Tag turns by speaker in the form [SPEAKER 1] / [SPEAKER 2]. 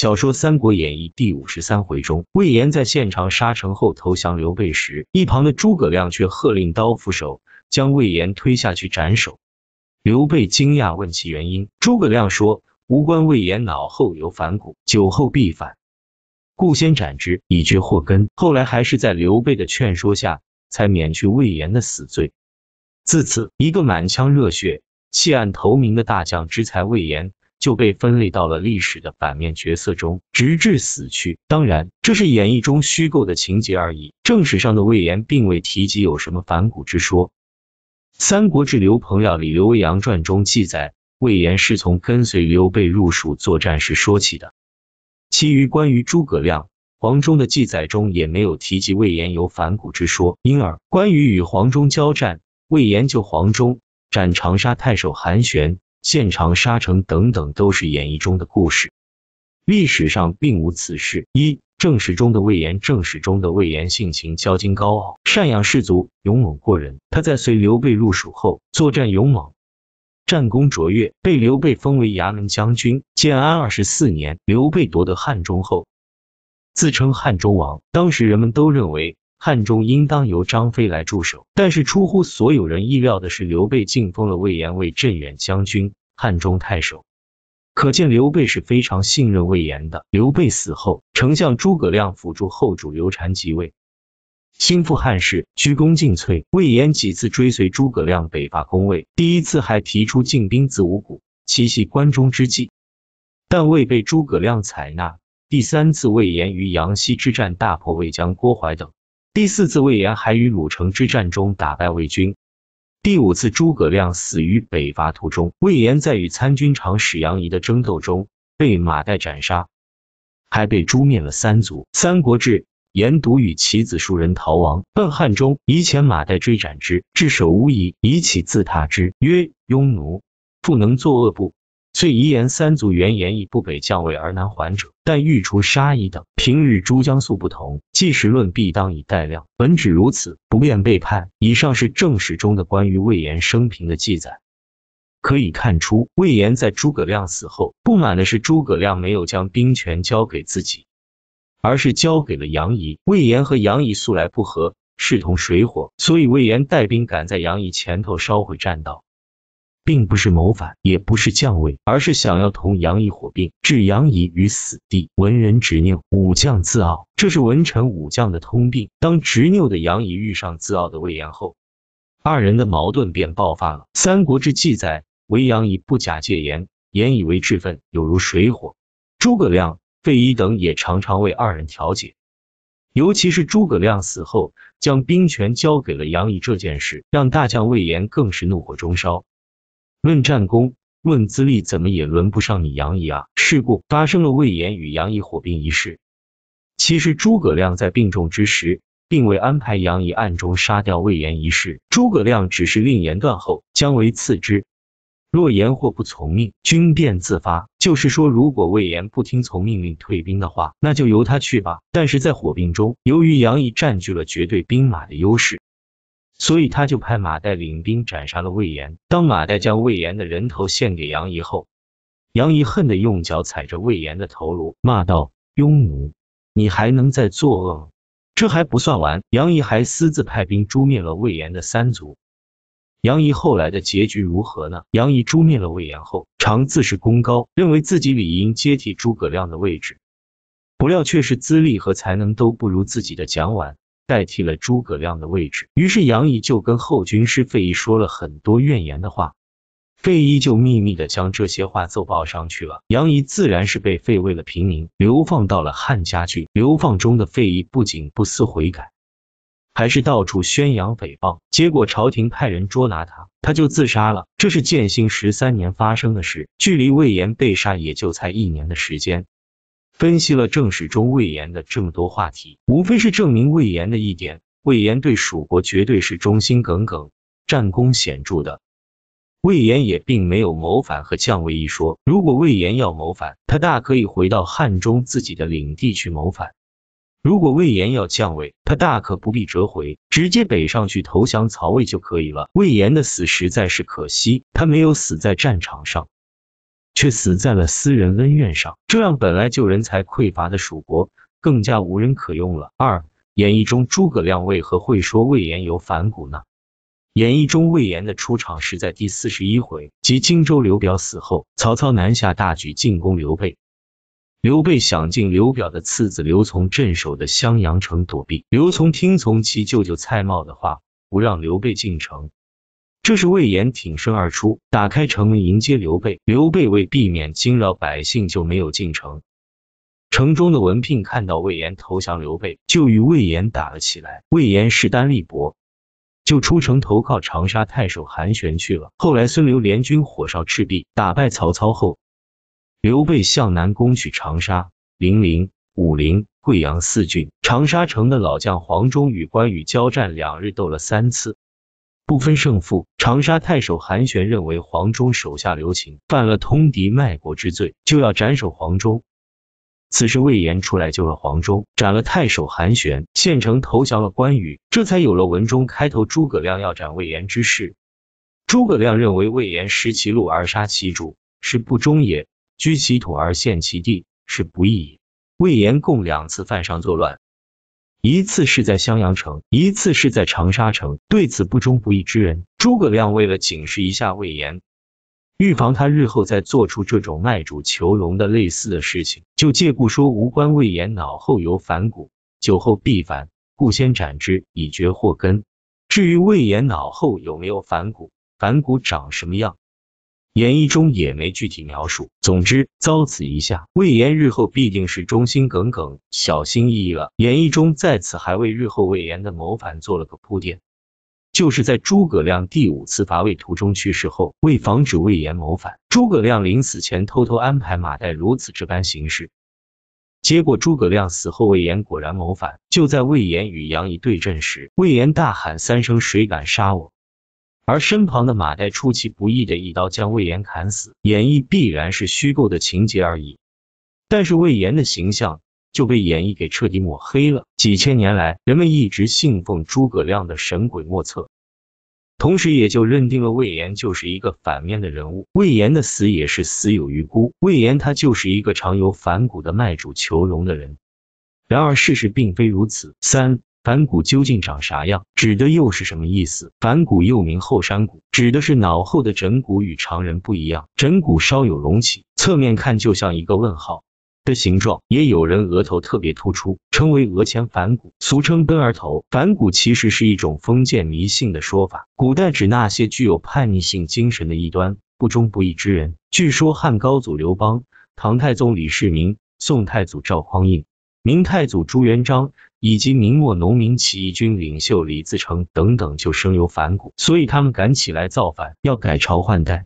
[SPEAKER 1] 小说《三国演义》第五十三回中，魏延在现场杀城后投降刘备时，一旁的诸葛亮却喝令刀斧手将魏延推下去斩首。刘备惊讶问其原因，诸葛亮说：“无关魏延脑后有反骨，酒后必反，故先斩之，以绝祸根。”后来还是在刘备的劝说下，才免去魏延的死罪。自此，一个满腔热血、弃暗投明的大将之才魏延。就被分类到了历史的反面角色中，直至死去。当然，这是演绎中虚构的情节而已，正史上的魏延并未提及有什么反骨之说。《三国志·刘鹏要》里《刘为扬传》中记载，魏延是从跟随刘备入蜀作战时说起的。其余关于诸葛亮、黄忠的记载中也没有提及魏延有反骨之说。因而，关于与黄忠交战，魏延救黄忠，斩长沙太守韩玄。现长沙城等等都是演义中的故事，历史上并无此事。一正史中的魏延，正史中的魏延性情骄矜高傲，赡养士卒，勇猛过人。他在随刘备入蜀后，作战勇猛，战功卓越，被刘备封为牙门将军。建安二十四年，刘备夺得汉中后，自称汉中王。当时人们都认为。汉中应当由张飞来驻守，但是出乎所有人意料的是，刘备进封了魏延为镇远将军、汉中太守，可见刘备是非常信任魏延的。刘备死后，丞相诸葛亮辅助后主刘禅即位，兴复汉室，鞠躬尽瘁。魏延几次追随诸葛亮北伐攻魏，第一次还提出进兵自午谷，奇袭关中之计，但未被诸葛亮采纳。第三次，魏延于阳溪之战大破魏将郭淮等。第四次，魏延还与鲁城之战中打败魏军。第五次，诸葛亮死于北伐途中。魏延在与参军长史杨仪的争斗中被马岱斩杀，还被诛灭了三族。《三国志》：延独与其子数人逃亡奔汉中，以遣马岱追斩之，至首无仪，以起自踏之曰：“庸奴，不能作恶不？”遂遗言三族，原言以不北降魏而难还者，但欲除杀矣等。平日诸将素不同，计时论必当以代量。本旨如此，不便背叛。以上是正史中的关于魏延生平的记载，可以看出，魏延在诸葛亮死后不满的是诸葛亮没有将兵权交给自己，而是交给了杨仪。魏延和杨仪素来不和，势同水火，所以魏延带兵赶在杨仪前头烧毁栈道。并不是谋反，也不是降位，而是想要同杨仪火并，置杨仪于死地。文人执拗，武将自傲，这是文臣武将的通病。当执拗的杨仪遇上自傲的魏延后，二人的矛盾便爆发了。《三国志》记载，为杨仪不假戒严，言以为质愤，有如水火。诸葛亮、费祎等也常常为二人调解。尤其是诸葛亮死后，将兵权交给了杨仪这件事，让大将魏延更是怒火中烧。论战功，论资历，怎么也轮不上你杨仪啊。事故发生了，魏延与杨仪火并一事。其实诸葛亮在病重之时，并未安排杨仪暗中杀掉魏延一事，诸葛亮只是令言断后，姜维次之。若言或不从命，军变自发。就是说，如果魏延不听从命令退兵的话，那就由他去吧。但是在火并中，由于杨仪占据了绝对兵马的优势。所以他就派马岱领兵斩杀了魏延。当马岱将魏延的人头献给杨仪后，杨仪恨得用脚踩着魏延的头颅，骂道：“庸奴，你还能再作恶吗？”这还不算完，杨仪还私自派兵诛灭了魏延的三族。杨仪后来的结局如何呢？杨仪诛灭了魏延后，常自视功高，认为自己理应接替诸葛亮的位置，不料却是资历和才能都不如自己的蒋琬。代替了诸葛亮的位置，于是杨仪就跟后军师费祎说了很多怨言的话，费祎就秘密的将这些话奏报上去了，杨仪自然是被废为了平民，流放到了汉家郡。流放中的费祎不仅不思悔改，还是到处宣扬诽谤，结果朝廷派人捉拿他，他就自杀了。这是建兴十三年发生的事，距离魏延被杀也就才一年的时间。分析了正史中魏延的这么多话题，无非是证明魏延的一点：魏延对蜀国绝对是忠心耿耿，战功显著的。魏延也并没有谋反和降魏一说。如果魏延要谋反，他大可以回到汉中自己的领地去谋反；如果魏延要降魏，他大可不必折回，直接北上去投降曹魏就可以了。魏延的死实在是可惜，他没有死在战场上。却死在了私人恩怨上，这让本来就人才匮乏的蜀国更加无人可用了。二，演义中诸葛亮为何会说魏延有反骨呢？演义中魏延的出场是在第四十一回，即荆州刘表死后，曹操南下大举进攻刘备，刘备想进刘表的次子刘琮镇守的襄阳城躲避，刘琮听从其舅舅蔡瑁的话，不让刘备进城。这是魏延挺身而出，打开城门迎接刘备。刘备为避免惊扰百姓，就没有进城。城中的文聘看到魏延投降刘备，就与魏延打了起来。魏延势单力薄，就出城投靠长沙太守韩玄去了。后来孙刘联军火烧赤壁，打败曹操后，刘备向南攻取长沙、零陵、武陵、桂阳四郡。长沙城的老将黄忠与关羽交战两日，斗了三次。不分胜负，长沙太守韩玄认为黄忠手下留情，犯了通敌卖国之罪，就要斩首黄忠。此时魏延出来救了黄忠，斩了太守韩玄，献城投降了关羽，这才有了文中开头诸葛亮要斩魏延之事。诸葛亮认为魏延失其路而杀其主，是不忠也；居其土而献其地，是不义也。魏延共两次犯上作乱。一次是在襄阳城，一次是在长沙城。对此不忠不义之人，诸葛亮为了警示一下魏延，预防他日后再做出这种卖主求荣的类似的事情，就借故说无关魏延脑后有反骨，酒后必反，故先斩之以绝祸根。至于魏延脑后有没有反骨，反骨长什么样？演义中也没具体描述，总之遭此一下，魏延日后必定是忠心耿耿、小心翼翼了。演义中在此还为日后魏延的谋反做了个铺垫，就是在诸葛亮第五次伐魏途中去世后，为防止魏延谋反，诸葛亮临死前偷偷安排马岱如此这般行事，结果诸葛亮死后，魏延果然谋反。就在魏延与杨仪对阵时，魏延大喊三声，谁敢杀我？而身旁的马岱出其不意的一刀将魏延砍死，演绎必然是虚构的情节而已。但是魏延的形象就被演绎给彻底抹黑了。几千年来，人们一直信奉诸葛亮的神鬼莫测，同时也就认定了魏延就是一个反面的人物。魏延的死也是死有余辜。魏延他就是一个常有反骨的卖主求荣的人。然而事实并非如此。三。反骨究竟长啥样？指的又是什么意思？反骨又名后山骨，指的是脑后的枕骨与常人不一样，枕骨稍有隆起，侧面看就像一个问号的形状。也有人额头特别突出，称为额前反骨，俗称奔儿头。反骨其实是一种封建迷信的说法，古代指那些具有叛逆性精神的异端、不忠不义之人。据说汉高祖刘邦、唐太宗李世民、宋太祖赵匡胤、明太祖朱元璋。以及明末农民起义军领袖李自成等等，就生有反骨，所以他们敢起来造反，要改朝换代。